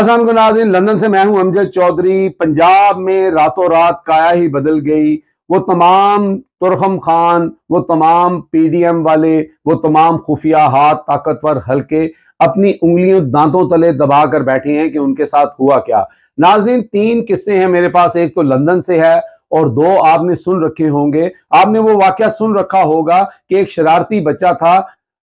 असलम नाजिन London से मैं हूं अमजद चौधरी पंजाब में रातों रात काया ही बदल गई वो तमाम तुरखम खान वो तमाम पीडीएम वाले वो तमाम खुफिया हाथ ताकतवर हल्के अपनी उंगलियों दांतों तले दबा कर बैठे हैं कि उनके साथ हुआ क्या नाजरीन तीन किस्से हैं मेरे पास एक तो लंदन से है और दो आपने सुन रखे होंगे आपने वो वाक्य सुन रखा होगा कि एक शरारती बच्चा था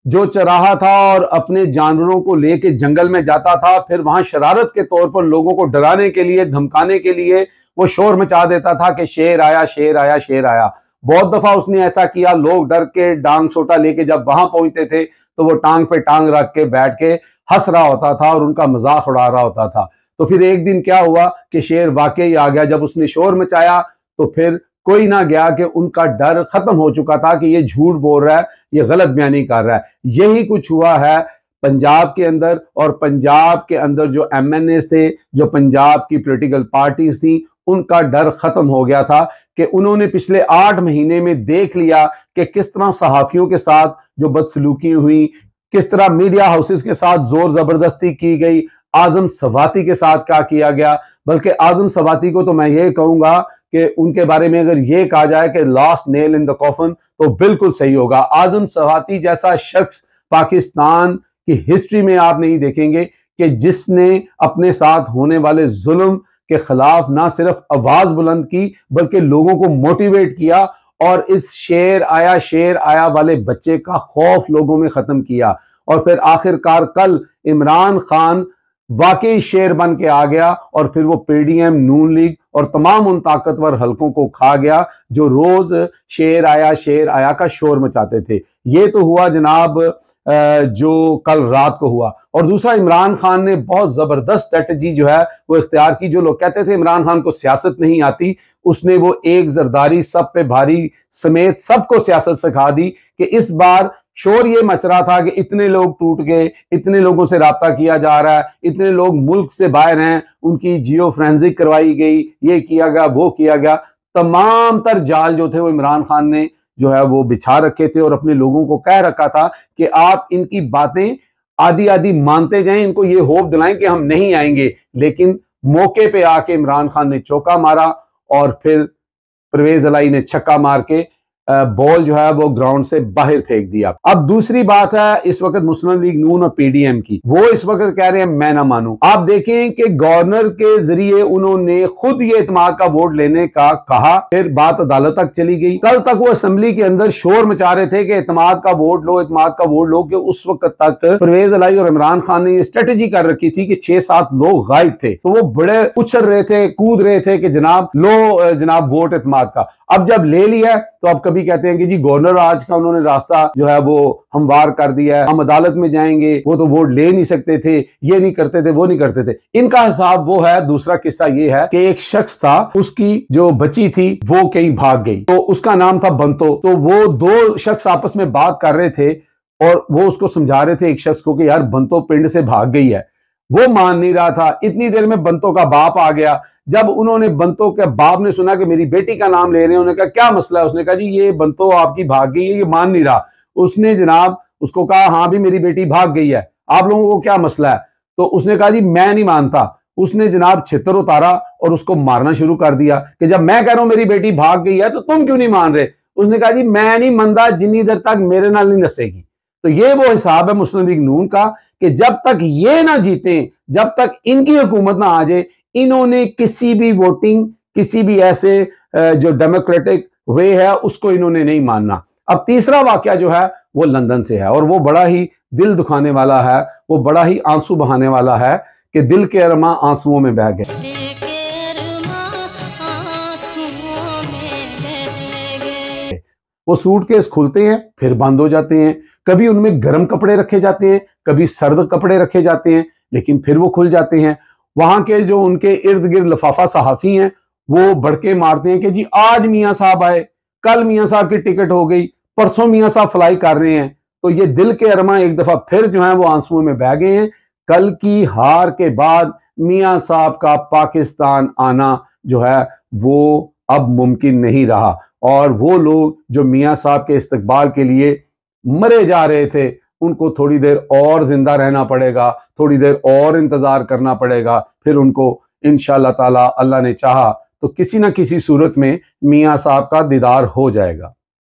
जो चराहा था और अपने जानवरों को लेके जंगल में जाता था फिर वहां शरारत के तौर पर लोगों को डराने के लिए धमकाने के लिए वो शोर मचा देता था कि शेर आया शेर आया शेर आया बहुत दफा उसने ऐसा किया लोग डर के डांग सोटा लेके जब वहां पहुंचते थे तो वो टांग पे टांग रख के बैठ के हंस रहा होता था और उनका मजाक उड़ा रहा होता था तो फिर एक दिन क्या हुआ कि शेर वाकई आ गया जब उसने शोर मचाया तो फिर कोई ना गया कि उनका डर खत्म हो चुका था कि ये झूठ बोल रहा है ये गलत बयानी कर रहा है यही कुछ हुआ है पंजाब के अंदर और पंजाब के अंदर जो एम एन थे जो पंजाब की पोलिटिकल पार्टीज थी उनका डर ख़त्म हो गया था कि उन्होंने पिछले आठ महीने में देख लिया कि किस तरह सहाफ़ियों के साथ जो बदसलूकी हुई किस तरह मीडिया हाउसेस के साथ ज़ोर ज़बरदस्ती की गई आजम सवाती के साथ क्या किया गया बल्कि आजम सवाती को तो मैं ये कहूंगा कि उनके बारे में अगर ये कहा जाए कि last nail in the coffin तो बिल्कुल सही होगा आजम सवाती जैसा शख्स पाकिस्तान की हिस्ट्री में आप नहीं देखेंगे कि जिसने अपने साथ होने वाले जुल्म के खिलाफ ना सिर्फ आवाज बुलंद की बल्कि लोगों को मोटिवेट किया और इस शेर आया शेर आया वाले बच्चे का खौफ लोगों में खत्म किया और फिर आखिरकार कल इमरान खान वाकई शेर बन के आ गया और फिर वो पीडीएम नून लीग और तमाम उन ताकतवर हलकों को खा गया जो रोज शेर आया शेर आया का शोर मचाते थे ये तो हुआ जनाब जो कल रात को हुआ और दूसरा इमरान खान ने बहुत ज़बरदस्त स्ट्रेटजी जो है वो इख्तियार की जो लोग कहते थे इमरान खान को सियासत नहीं आती उसने वो एक जरदारी सब पे भारी समेत सबको सियासत सिखा दी कि इस बार शोर ये मच रहा था कि इतने लोग टूट गए इतने लोगों से रबता किया जा रहा है इतने लोग मुल्क से बाहर हैं उनकी जियो फ्रेंजिक करवाई गई ये किया गया वो किया गया तमाम तर जाल जो थे वो इमरान खान ने जो है वो बिछा रखे थे और अपने लोगों को कह रखा था कि आप इनकी बातें आदि आदि मानते जाएं इनको ये होप दिलाएं कि हम नहीं आएंगे लेकिन मौके पे आके इमरान खान ने चौका मारा और फिर परवेज अलाई ने छक्का मार के बॉल जो है वो ग्राउंड से बाहर फेंक दिया अब दूसरी बात है इस वक्त मुस्लिम लीग नून और पीडीएम की वो इस वक्त कह रहे हैं मैं ना मानू आप देखें कि गवर्नर के जरिए उन्होंने खुद ये इतमाद का वोट लेने का कहा फिर बात अदालत तक चली गई कल तक वो असम्बली के अंदर शोर मचा रहे थे कि इतमाद का वोट लो इतमाद का वोट लो कि उस वक्त तक परवेज अलाई और इमरान खान ने स्ट्रेटेजी कर रखी थी कि छह सात लोग गायब थे तो वो बड़े उछल रहे थे कूद रहे थे कि जनाब लो जनाब वोट इतमाद का अब जब ले लिया तो अब कभी सभी कहते हैं कि जी गवर्नर आज का उन्होंने रास्ता जो है वो हमवार कर दिया है हम अदालत में जाएंगे वो तो वोट ले नहीं सकते थे ये नहीं करते थे वो नहीं करते थे इनका हिसाब वो है दूसरा किस्सा ये है कि एक शख्स था उसकी जो बची थी वो कहीं भाग गई तो उसका नाम था बंतो तो वो दो शख्स आपस में बात कर रहे थे और वो उसको समझा रहे थे एक शख्स को कि यार बंतो पिंड से भाग गई है वो मान नहीं रहा था इतनी देर में बंतों का बाप आ गया जब उन्होंने बंतों के बाप ने सुना कि मेरी बेटी का नाम ले रहे हैं उन्होंने कहा क्या मसला है उसने कहा जी ये बंतो आपकी भाग गई है ये मान नहीं रहा उसने जनाब उसको कहा हाँ भी मेरी बेटी भाग गई है आप लोगों को क्या मसला है तो उसने कहा जी मैं नहीं मानता उसने जनाब छित्र उतारा और उसको मारना शुरू कर दिया कि जब मैं कह रहा हूं मेरी बेटी भाग गई है तो तुम क्यों नहीं मान रहे उसने कहा जी मैं नहीं मानता जिन्नी देर तक मेरे नाल नहीं नसेगी तो ये वो हिसाब है मुस्लिम लीग नून का कि जब तक ये ना जीते जब तक इनकी हुकूमत ना आ जाए इन्होंने किसी भी वोटिंग किसी भी ऐसे जो डेमोक्रेटिक वे है उसको इन्होंने नहीं मानना अब तीसरा वाक्य जो है वो लंदन से है और वो बड़ा ही दिल दुखाने वाला है वो बड़ा ही आंसू बहाने वाला है कि दिल के अरमा आंसुओं में बह गए वो सूट केस खुलते हैं फिर बंद हो जाते हैं कभी उनमें गर्म कपड़े रखे जाते हैं कभी सर्द कपड़े रखे जाते हैं लेकिन फिर वो खुल जाते हैं वहां के जो उनके इर्द गिर्द लफाफा सहाफ़ी हैं वो भड़के मारते हैं कि जी आज मियाँ साहब आए कल मियाँ साहब की टिकट हो गई परसों मियाँ साहब फ्लाई कर रहे हैं तो ये दिल के अरमा एक दफ़ा फिर जो है वो आंसुओं में बह गए हैं कल की हार के बाद मियाँ साहब का पाकिस्तान आना जो है वो अब मुमकिन नहीं रहा और वो लोग जो मियाँ साहब के इस्तबाल के लिए मरे जा रहे थे उनको थोड़ी देर और जिंदा रहना पड़ेगा थोड़ी देर और इंतजार करना पड़ेगा फिर उनको इन ताला अल्लाह ने चाहा तो किसी ना किसी सूरत में मियाँ साहब का दीदार हो जाएगा